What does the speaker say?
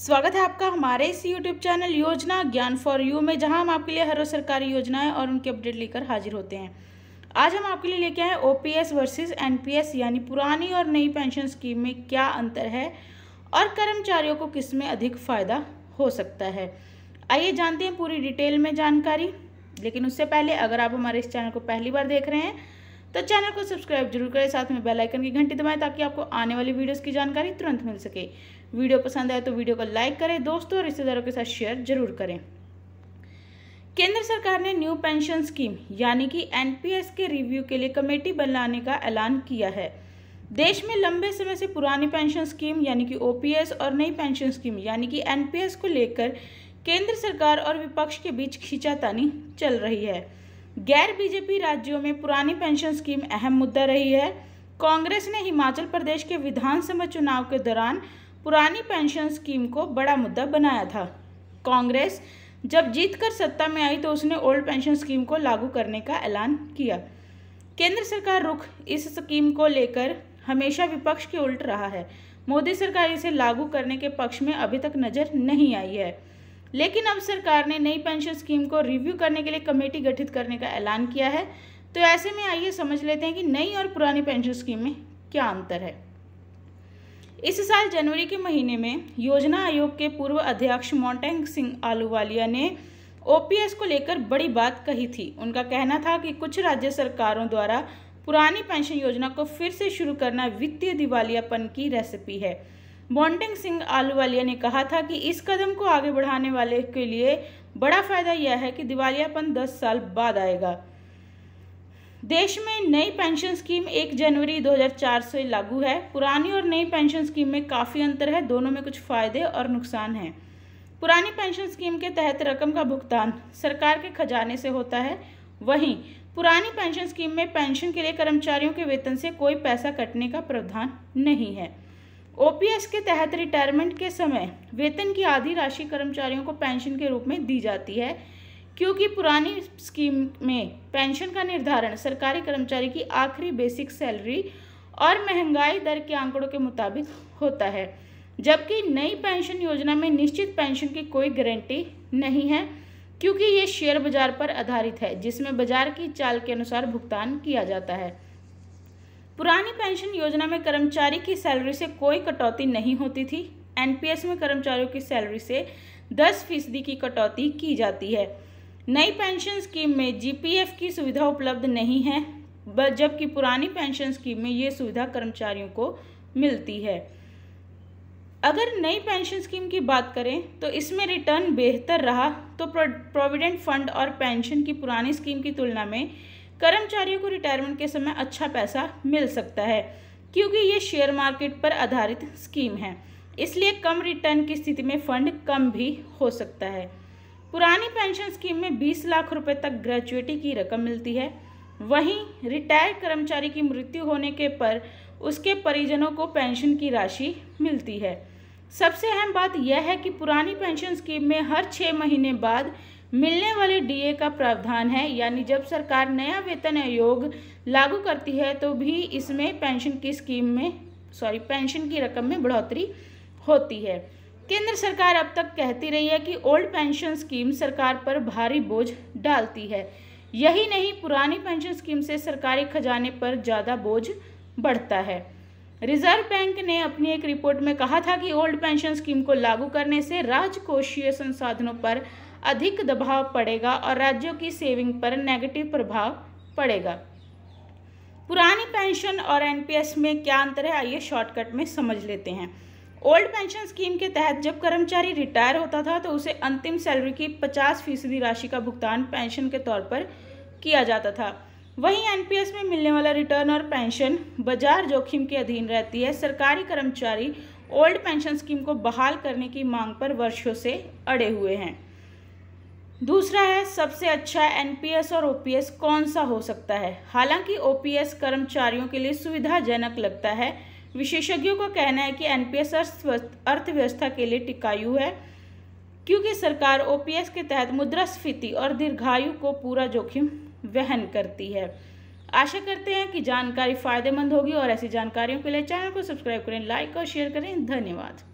स्वागत है आपका हमारे इस यूट्यूब चैनल योजना ज्ञान फॉर यू में जहां हम आपके लिए हर रोज सरकारी योजनाएं और उनके अपडेट लेकर हाजिर होते हैं आज हम आपके लिए लेके आए O P S versus N P S यानी पुरानी और नई पेंशन स्कीम में क्या अंतर है और कर्मचारियों को किस में अधिक फ़ायदा हो सकता है आइए जानते हैं पूरी डिटेल में जानकारी लेकिन उससे पहले अगर आप हमारे इस चैनल को पहली बार देख रहे हैं तो चैनल को सब्सक्राइब जरूर करें साथ में बेल आइकन की घंटी दबाएं ताकि आपको आने वाली वीडियोस की जानकारी तुरंत मिल सके वीडियो पसंद आए तो वीडियो को लाइक करें दोस्तों और रिश्तेदारों के साथ शेयर जरूर करें केंद्र सरकार ने न्यू पेंशन स्कीम यानी कि एन के रिव्यू के लिए कमेटी बनाने का ऐलान किया है देश में लंबे समय से पुरानी पेंशन स्कीम यानी कि ओपीएस और नई पेंशन स्कीम यानी कि एनपीएस को लेकर केंद्र सरकार और विपक्ष के बीच खींचातानी चल रही है गैर बीजेपी राज्यों में पुरानी पेंशन स्कीम अहम मुद्दा रही है कांग्रेस ने हिमाचल प्रदेश के विधानसभा चुनाव के दौरान पुरानी पेंशन स्कीम को बड़ा मुद्दा बनाया था कांग्रेस जब जीतकर सत्ता में आई तो उसने ओल्ड पेंशन स्कीम को लागू करने का ऐलान किया केंद्र सरकार रुख इस स्कीम को लेकर हमेशा विपक्ष के उल्ट रहा है मोदी सरकार इसे लागू करने के पक्ष में अभी तक नज़र नहीं आई है लेकिन अब सरकार ने नई पेंशन स्कीम को रिव्यू करने के लिए कमेटी गठित करने का ऐलान किया है तो ऐसे में आइए समझ लेते हैं कि नई और पुरानी पेंशन स्कीम में क्या अंतर है इस साल जनवरी के महीने में योजना आयोग के पूर्व अध्यक्ष मोन्टेंग सिंह आलूवालिया ने ओपीएस को लेकर बड़ी बात कही थी उनका कहना था कि कुछ राज्य सरकारों द्वारा पुरानी पेंशन योजना को फिर से शुरू करना वित्तीय दिवालियापन की रेसिपी है बॉन्टिंग सिंह आलूवालिया ने कहा था कि इस कदम को आगे बढ़ाने वाले के लिए बड़ा फायदा यह है कि दिवालियापन दस साल बाद आएगा देश में नई पेंशन स्कीम 1 जनवरी 2004 से लागू है पुरानी और नई पेंशन स्कीम में काफ़ी अंतर है दोनों में कुछ फ़ायदे और नुकसान हैं पुरानी पेंशन स्कीम के तहत रकम का भुगतान सरकार के खजाने से होता है वहीं पुरानी पेंशन स्कीम में पेंशन के लिए कर्मचारियों के वेतन से कोई पैसा कटने का प्रावधान नहीं है ओपीएस के तहत रिटायरमेंट के समय वेतन की आधी राशि कर्मचारियों को पेंशन के रूप में दी जाती है क्योंकि पुरानी स्कीम में पेंशन का निर्धारण सरकारी कर्मचारी की आखिरी बेसिक सैलरी और महंगाई दर के आंकड़ों के मुताबिक होता है जबकि नई पेंशन योजना में निश्चित पेंशन की कोई गारंटी नहीं है क्योंकि ये शेयर बाजार पर आधारित है जिसमें बाजार की चाल के अनुसार भुगतान किया जाता है पुरानी पेंशन योजना में कर्मचारी की सैलरी से कोई कटौती नहीं होती थी एनपीएस में कर्मचारियों की सैलरी से दस फीसदी की कटौती की जाती है नई पेंशन स्कीम में जीपीएफ की सुविधा उपलब्ध नहीं है जबकि पुरानी पेंशन स्कीम में ये सुविधा कर्मचारियों को मिलती है अगर नई पेंशन स्कीम की बात करें तो इसमें रिटर्न बेहतर रहा तो प्रोविडेंट फंड और पेंशन की पुरानी स्कीम की तुलना में कर्मचारियों को रिटायरमेंट के समय अच्छा पैसा मिल सकता है क्योंकि ये शेयर मार्केट पर आधारित स्कीम है इसलिए कम रिटर्न की स्थिति में फंड कम भी हो सकता है पुरानी पेंशन स्कीम में 20 लाख रुपए तक ग्रेचुएटी की रकम मिलती है वहीं रिटायर्ड कर्मचारी की मृत्यु होने के पर उसके परिजनों को पेंशन की राशि मिलती है सबसे अहम बात यह है कि पुरानी पेंशन स्कीम में हर छः महीने बाद मिलने वाले डीए का प्रावधान है यानी जब सरकार नया वेतन आयोग लागू करती है तो भी इसमें पेंशन की स्कीम में सॉरी पेंशन की रकम में बढ़ोतरी होती है केंद्र सरकार अब तक कहती रही है कि ओल्ड पेंशन स्कीम सरकार पर भारी बोझ डालती है यही नहीं पुरानी पेंशन स्कीम से सरकारी खजाने पर ज़्यादा बोझ बढ़ता है रिजर्व बैंक ने अपनी एक रिपोर्ट में कहा था कि ओल्ड पेंशन स्कीम को लागू करने से राजकोषीय संसाधनों पर अधिक दबाव पड़ेगा और राज्यों की सेविंग पर नेगेटिव प्रभाव पड़ेगा पुरानी पेंशन और एनपीएस में क्या अंतर है आइए शॉर्टकट में समझ लेते हैं ओल्ड पेंशन स्कीम के तहत जब कर्मचारी रिटायर होता था तो उसे अंतिम सैलरी की 50 फीसदी राशि का भुगतान पेंशन के तौर पर किया जाता था वहीं एनपीएस में मिलने वाला रिटर्न और पेंशन बाजार जोखिम के अधीन रहती है सरकारी कर्मचारी ओल्ड पेंशन स्कीम को बहाल करने की मांग पर वर्षों से अड़े हुए हैं दूसरा है सबसे अच्छा एनपीएस और ओपीएस कौन सा हो सकता है हालांकि ओपीएस कर्मचारियों के लिए सुविधाजनक लगता है विशेषज्ञों का कहना है कि एनपीएस अर्थव्यवस्था के लिए टिकायु है क्योंकि सरकार ओपीएस के तहत मुद्रास्फीति और दीर्घायु को पूरा जोखिम वहन करती है आशा करते हैं कि जानकारी फायदेमंद होगी और ऐसी जानकारियों के लिए चैनल को सब्सक्राइब करें लाइक और शेयर करें धन्यवाद